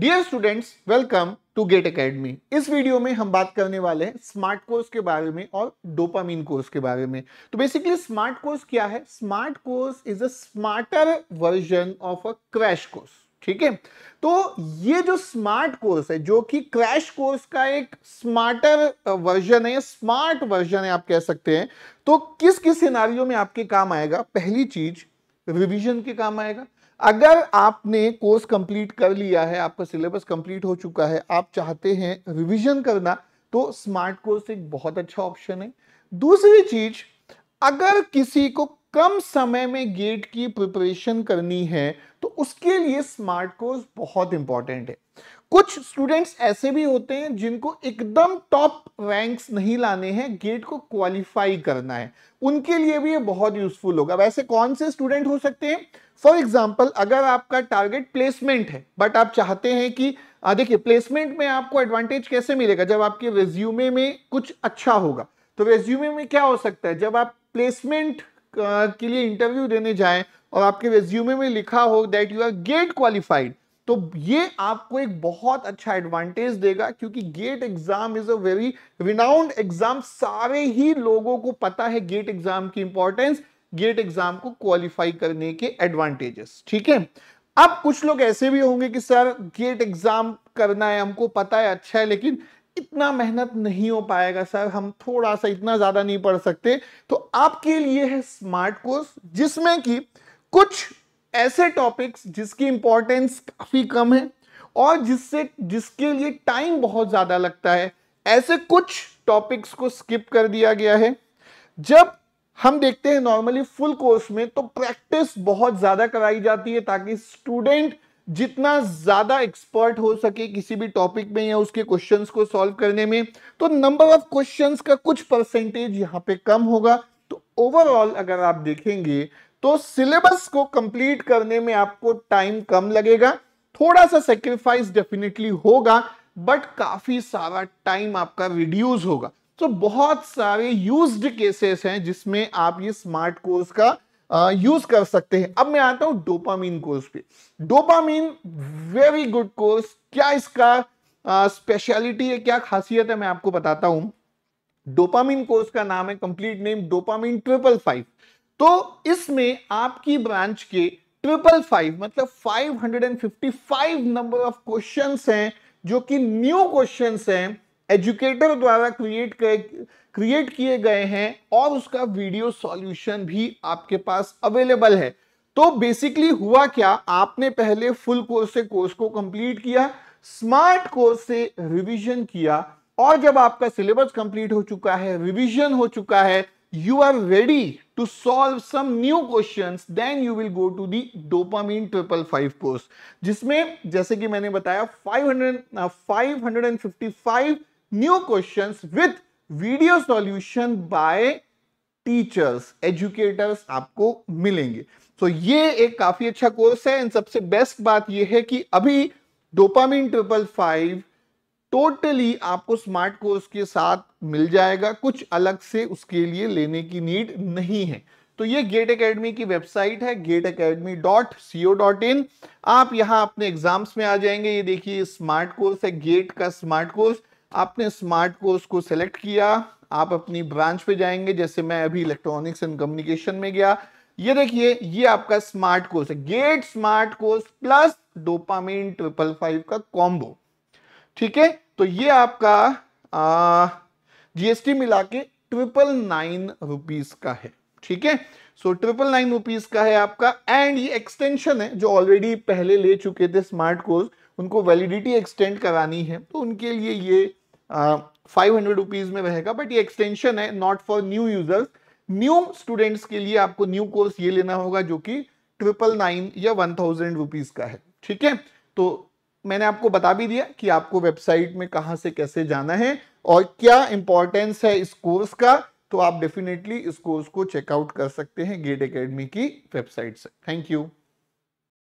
dear students welcome to GATE academy इस video में हम बात करने वाले हैं स्मार्ट कोर्स के बारे में और डोपामीन कोर्स के बारे में तो बेसिकली स्मार्ट कोर्स क्या है smart course is a smarter version of a crash course ठीक है तो ये जो स्मार्ट कोर्स है जो कि क्रैश कोर्स का एक स्मार्टर वर्जन है स्मार्ट वर्जन है आप कह सकते हैं तो किस किस सिनारियों में आपके काम आएगा पहली चीज रिविजन के काम आएगा अगर आपने कोर्स कंप्लीट कर लिया है आपका सिलेबस कंप्लीट हो चुका है आप चाहते हैं रिवीजन करना तो स्मार्ट कोर्स एक बहुत अच्छा ऑप्शन है दूसरी चीज अगर किसी को कम समय में गेट की प्रिपरेशन करनी है तो उसके लिए स्मार्ट कोर्स बहुत इंपॉर्टेंट है कुछ स्टूडेंट्स ऐसे भी होते हैं जिनको एकदम टॉप रैंक्स नहीं लाने हैं गेट को क्वालिफाई करना है उनके लिए भी ये बहुत यूजफुल होगा वैसे कौन से स्टूडेंट हो सकते हैं फॉर एग्जाम्पल अगर आपका टारगेट प्लेसमेंट है बट आप चाहते हैं कि देखिए प्लेसमेंट में आपको एडवांटेज कैसे मिलेगा जब आपके रेज्यूमे में कुछ अच्छा होगा तो रेज्यूमे में क्या हो सकता है जब आप प्लेसमेंट के लिए इंटरव्यू देने जाएं और आपके रेज्यूमे में लिखा हो that you are GATE qualified तो ये आपको एक बहुत अच्छा एडवांटेज देगा क्योंकि GATE exam is a very renowned exam सारे ही लोगों को पता है गेट एग्जाम की इंपॉर्टेंस गेट एग्जाम को क्वालिफाई करने के एडवांटेजेस ठीक है अब कुछ लोग ऐसे भी होंगे कि सर गेट एग्जाम करना है हमको पता है अच्छा है लेकिन इतना मेहनत नहीं हो पाएगा सर हम थोड़ा सा इतना ज़्यादा नहीं पढ़ सकते तो आपके लिए है स्मार्ट कोर्स जिसमें कि कुछ ऐसे टॉपिक्स जिसकी इंपॉर्टेंस काफ़ी कम है और जिससे जिसके लिए टाइम बहुत ज़्यादा लगता है ऐसे कुछ टॉपिक्स को स्किप कर दिया गया है जब हम देखते हैं नॉर्मली फुल कोर्स में तो प्रैक्टिस बहुत ज़्यादा कराई जाती है ताकि स्टूडेंट जितना ज्यादा एक्सपर्ट हो सके किसी भी टॉपिक में या उसके क्वेश्चंस को सॉल्व करने में तो नंबर ऑफ क्वेश्चंस का कुछ परसेंटेज यहाँ पे कम होगा तो ओवरऑल अगर आप देखेंगे तो सिलेबस को कंप्लीट करने में आपको टाइम कम लगेगा थोड़ा सा सेक्रीफाइस डेफिनेटली होगा बट काफी सारा टाइम आपका रिड्यूज होगा तो बहुत सारे यूज्ड केसेस हैं जिसमें आप ये स्मार्ट कोर्स का यूज कर सकते हैं अब मैं आता हूं डोपामीन कोर्स पे डोपामीन वेरी गुड कोर्स क्या इसका स्पेशलिटी है क्या खासियत है मैं आपको बताता हूं डोपामिन कोर्स का नाम है complete name Dopamine triple five तो इसमें आपकी ब्रांच के ट्रिपल फाइव मतलब 555 नंबर ऑफ क्वेश्चंस हैं जो कि न्यू क्वेश्चंस हैं एजुकेटर द्वारा क्रिएट क्रिएट किए गए हैं और उसका वीडियो सॉल्यूशन भी आपके पास अवेलेबल है तो बेसिकली हुआ क्या आपने पहले फुल कोर्स से कोर्स को कंप्लीट किया स्मार्ट कोर्स से रिवीजन किया और जब आपका सिलेबस कंप्लीट हो चुका है रिवीजन हो चुका है you are ready to solve some new questions then you will go to the Dopamine triple five course जिसमें जैसे कि मैंने बताया five hundred five hundred and fifty five new question with video solution by teachers educators आपको मिलेंगे तो so, ये एक काफी अच्छा कोर्स है एंड सबसे बेस्ट बात ये है कि अभी डोपामिन ट्रिपल फाइव टोटली आपको स्मार्ट कोर्स के साथ मिल जाएगा कुछ अलग से उसके लिए लेने की नीड नहीं है तो ये गेट एकेडमी की वेबसाइट है GATE academy dot C O dot in आप यहां अपने एग्जाम्स में आ जाएंगे ये देखिए स्मार्ट कोर्स है गेट का स्मार्ट कोर्स आपने स्मार्ट कोर्स को सिलेक्ट किया आप अपनी ब्रांच पे जाएंगे जैसे मैं अभी इलेक्ट्रॉनिक्स एंड कम्युनिकेशन में गया ये देखिए ये आपका स्मार्ट कोर्स है GATE smart course plus Dopamine triple five का कॉम्बो ठीक है तो ये आपका जीएसटी मिला के ट्रिपल नाइन रुपीज का है ठीक है सो ट्रिपल नाइन रुपीज का है आपका एंड ये एक्सटेंशन है जो ऑलरेडी पहले ले चुके थे स्मार्ट कोर्स उनको वैलिडिटी एक्सटेंड करानी है तो उनके लिए ये फाइव हंड्रेड रुपीज में रहेगा बट ये एक्सटेंशन है not for new users new students के लिए आपको न्यू कोर्स ये लेना होगा जो कि ट्रिपल नाइन या वन थाउजेंड रुपीज का है ठीक है तो मैंने आपको बता भी दिया कि आपको वेबसाइट में कहां से कैसे जाना है और क्या इंपॉर्टेंस है इस कोर्स का तो आप डेफिनेटली इस कोर्स को चेकआउट कर सकते हैं गेट अकेडमी की वेबसाइट से थैंक यू